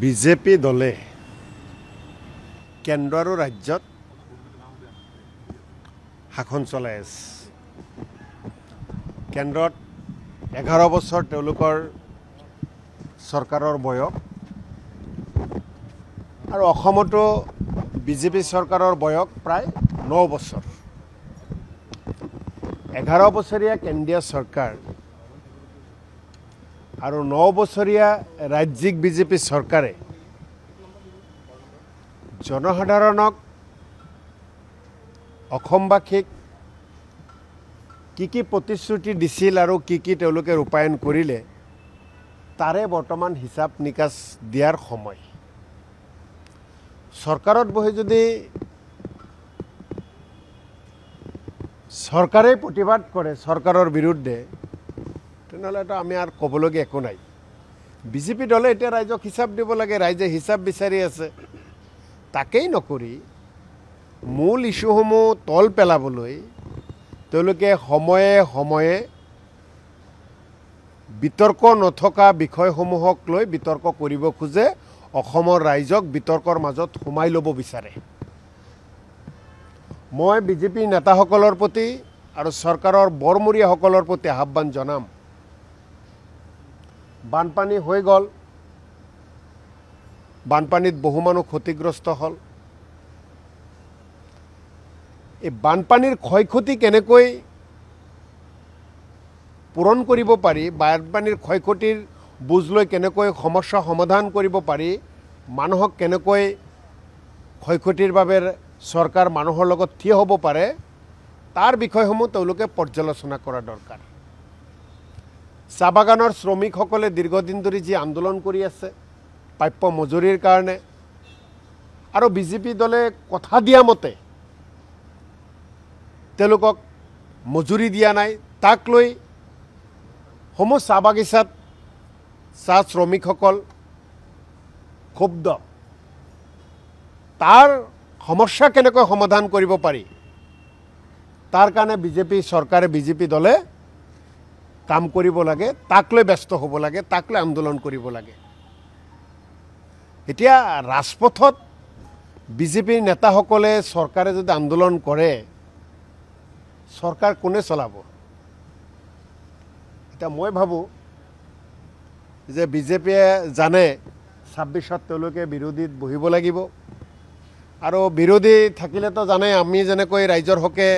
BJP দলে কেন্দ্ৰ আৰু ৰাজ্যত শাসন চলাই আছে কেন্দ্ৰত এঘাৰ বছৰ তেওঁলোকৰ চৰকাৰৰ বয়স আৰু অসমতো বিজেপি চৰকাৰৰ বয়স প্ৰায় ন বছৰ এঘাৰ বছৰীয়া কেন্দ্ৰীয় চৰকাৰ আৰু ন বছৰীয়া ৰাজ্যিক বিজেপি চৰকাৰে জনসাধাৰণক অসমবাসীক কি কি প্ৰতিশ্ৰুতি দিছিল আৰু কি কি তেওঁলোকে ৰূপায়ণ কৰিলে তাৰে বৰ্তমান হিচাপ নিকাচ দিয়াৰ সময় চৰকাৰত বহি যদি চৰকাৰেই প্ৰতিবাদ কৰে চৰকাৰৰ বিৰুদ্ধে তেনেহ'লেতো আমি আৰু ক'বলগীয়া একো নাই বিজেপি দলে এতিয়া ৰাইজক হিচাপ দিব লাগে ৰাইজে হিচাপ বিচাৰি আছে তাকেই নকৰি মূল ইছ্যুসমূহ তল পেলাবলৈ তেওঁলোকে সময়ে সময়ে বিতৰ্ক নথকা বিষয়সমূহক লৈ বিতৰ্ক কৰিব খোজে অসমৰ ৰাইজক বিতৰ্কৰ মাজত সোমাই ল'ব বিচাৰে মই বিজেপি নেতাসকলৰ প্ৰতি আৰু চৰকাৰৰ বৰমূৰীয়াসকলৰ প্ৰতি আহ্বান জনাম বানপানী হৈ গ'ল বানপানীত বহু মানুহ ক্ষতিগ্ৰস্ত হ'ল এই বানপানীৰ ক্ষয় ক্ষতি কেনেকৈ পূৰণ কৰিব পাৰি বানপানীৰ ক্ষয় ক্ষতিৰ বুজ লৈ কেনেকৈ সমস্যা সমাধান কৰিব পাৰি মানুহক কেনেকৈ ক্ষয় ক্ষতিৰ বাবে চৰকাৰ মানুহৰ লগত থিয় হ'ব পাৰে তাৰ বিষয়সমূহ তেওঁলোকে পৰ্যালোচনা কৰা দৰকাৰ চাহ বাগানৰ শ্ৰমিকসকলে দীৰ্ঘদিন ধৰি যি আন্দোলন কৰি আছে প্ৰাপ্য মজুৰিৰ কাৰণে আৰু বি জে পি দলে কথা দিয়া মতে তেওঁলোকক মজুৰি দিয়া নাই তাক লৈ সমূহ চাহ বাগিচাত চাহ শ্ৰমিকসকল ক্ষুব্ধ তাৰ সমস্যা কেনেকৈ সমাধান কৰিব পাৰি তাৰ কাৰণে বিজেপি চৰকাৰে বিজেপি দলে কাম কৰিব লাগে তাক লৈ ব্যস্ত হ'ব লাগে তাক লৈ আন্দোলন কৰিব লাগে এতিয়া ৰাজপথত বিজেপিৰ নেতাসকলে চৰকাৰে যদি আন্দোলন কৰে চৰকাৰ কোনে চলাব এতিয়া মই ভাবোঁ যে বিজেপিয়ে জানে ছাব্বিছত তেওঁলোকে বিৰোধীত বহিব লাগিব আৰু বিৰোধী থাকিলেতো জানে আমি যেনেকৈ ৰাইজৰ হকে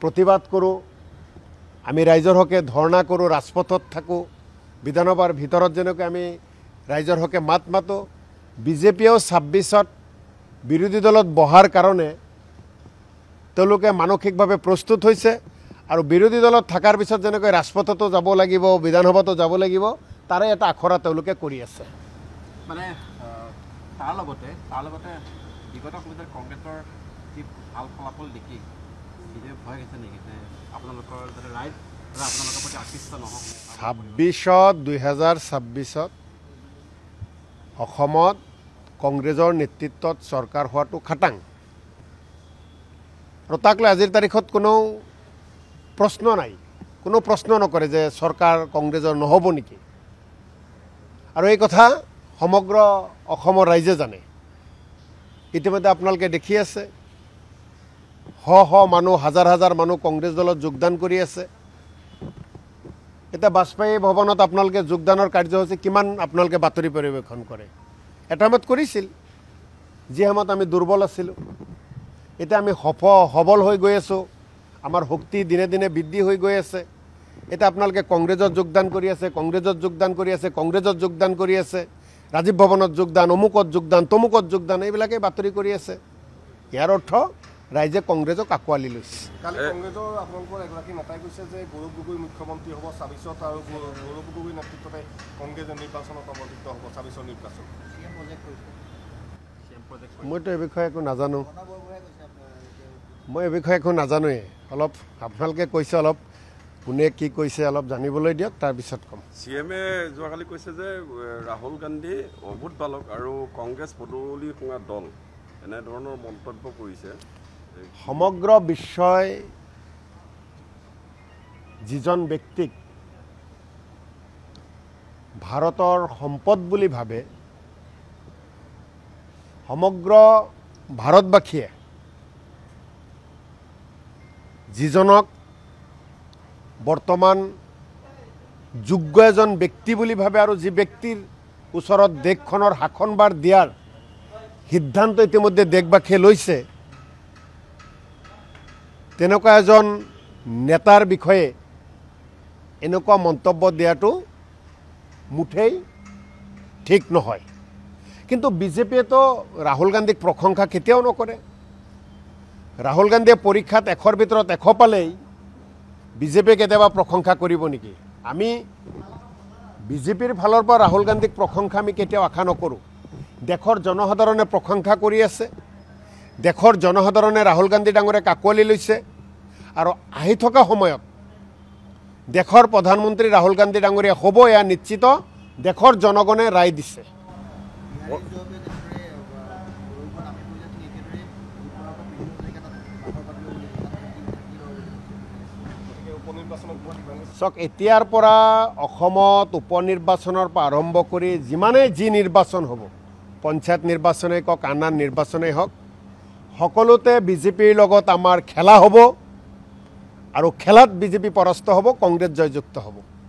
প্ৰতিবাদ কৰোঁ আমি ৰাইজৰ হকে ধৰ্ণা কৰোঁ ৰাজপথত থাকোঁ বিধানসভাৰ ভিতৰত যেনেকৈ আমি ৰাইজৰ হকে মাত মাতো বিজেপিও ছাব্বিছত বিৰোধী দলত বহাৰ কাৰণে তেওঁলোকে মানসিকভাৱে প্ৰস্তুত হৈছে আৰু বিৰোধী দলত থকাৰ পিছত যেনেকৈ ৰাজপথতো যাব লাগিব বিধানসভাতো যাব লাগিব তাৰে এটা আখৰা তেওঁলোকে কৰি আছে মানে তাৰ লগতে তাৰ লগতে বিগত সময়ত কংগ্ৰেসেৰ ভাল ফলাফল দেখি ছাব্বিছ দুহেজাৰ ছাব্বিছত অসমত কংগ্ৰেছৰ নেতৃত্বত চৰকাৰ হোৱাটো খাটাং আৰু তাক লৈ আজিৰ তাৰিখত কোনো প্ৰশ্ন নাই কোনো প্ৰশ্ন নকৰে যে চৰকাৰ কংগ্ৰেছৰ নহ'ব নেকি আৰু এই কথা সমগ্ৰ অসমৰ ৰাইজে জানে ইতিমধ্যে আপোনালোকে দেখি আছে শ শ মানুহ হাজাৰ হাজাৰ মানুহ কংগ্ৰেছ দলত যোগদান কৰি আছে এতিয়া বাজপেয়ী ভৱনত আপোনালোকে যোগদানৰ কাৰ্যসূচী কিমান আপোনালোকে বাতৰি পৰিৱেশন কৰে এটা সময়ত কৰিছিল যি সময়ত আমি দুৰ্বল আছিলোঁ এতিয়া আমি সফ সবল হৈ গৈ আছোঁ আমাৰ শক্তি দিনে দিনে বৃদ্ধি হৈ গৈ আছে এতিয়া আপোনালোকে কংগ্ৰেছত যোগদান কৰি আছে কংগ্ৰেছত যোগদান কৰি আছে কংগ্ৰেছত যোগদান কৰি আছে ৰাজীৱ ভৱনত যোগদান অমুকত যোগদান তমুকত যোগদান এইবিলাকেই বাতৰি কৰি আছে ইয়াৰ অৰ্থ ৰাইজে কংগ্ৰেছক আঁকোৱালি লৈছে মইতো এই বিষয়ে একো নাজানো মই এই বিষয়ে একো নাজানোৱেই অলপ আপোনালোকে কৈছে অলপ কোনে কি কৈছে অলপ জানিবলৈ দিয়ক তাৰপিছত ক'ম চি এমে যোৱাকালি কৈছে যে ৰাহুল গান্ধী অভূত বালক আৰু কংগ্ৰেছ পদুলি শুঙা দল এনেধৰণৰ মন্তব্য কৰিছে সমগ্ৰ বিশ্বই যিজন ব্যক্তিক ভাৰতৰ সম্পদ বুলি ভাবে সমগ্ৰ ভাৰতবাসীয়ে যিজনক বৰ্তমান যোগ্য এজন ব্যক্তি বুলি ভাবে আৰু যি ব্যক্তিৰ ওচৰত দেশখনৰ শাসনবাৰ দিয়াৰ সিদ্ধান্ত ইতিমধ্যে দেশবাসীয়ে লৈছে তেনেকুৱা এজন নেতাৰ বিষয়ে এনেকুৱা মন্তব্য দিয়াটো মুঠেই ঠিক নহয় কিন্তু বিজেপিয়েতো ৰাহুল গান্ধীক প্ৰশংসা কেতিয়াও নকৰে ৰাহুল গান্ধীয়ে পৰীক্ষাত এশৰ ভিতৰত এশ পালেই বিজেপিয়ে কেতিয়াবা প্ৰশংসা কৰিব নেকি আমি বিজেপিৰ ফালৰ পৰা ৰাহুল গান্ধীক প্ৰশংসা আমি কেতিয়াও আশা নকৰোঁ দেশৰ জনসাধাৰণে প্ৰশংসা কৰি আছে দেশৰ জনসাধাৰণে ৰাহুল গান্ধী ডাঙৰীয়া কাকোৱালি লৈছে আৰু আহি থকা সময়ত দেশৰ প্ৰধানমন্ত্ৰী ৰাহুল গান্ধী ডাঙৰীয়া হ'ব এয়া নিশ্চিত দেশৰ জনগণে ৰায় দিছে চক এতিয়াৰ পৰা অসমত উপ নিৰ্বাচনৰ পৰা আৰম্ভ কৰি যিমানেই যি নিৰ্বাচন হ'ব পঞ্চায়ত নিৰ্বাচনেই কওক আন আন নিৰ্বাচনেই হওক সকলোতে বিজেপিৰ লগত আমাৰ খেলা হ'ব আৰু খেলাত বিজেপি পৰাস্ত হ'ব কংগ্ৰেছ জয়যুক্ত হ'ব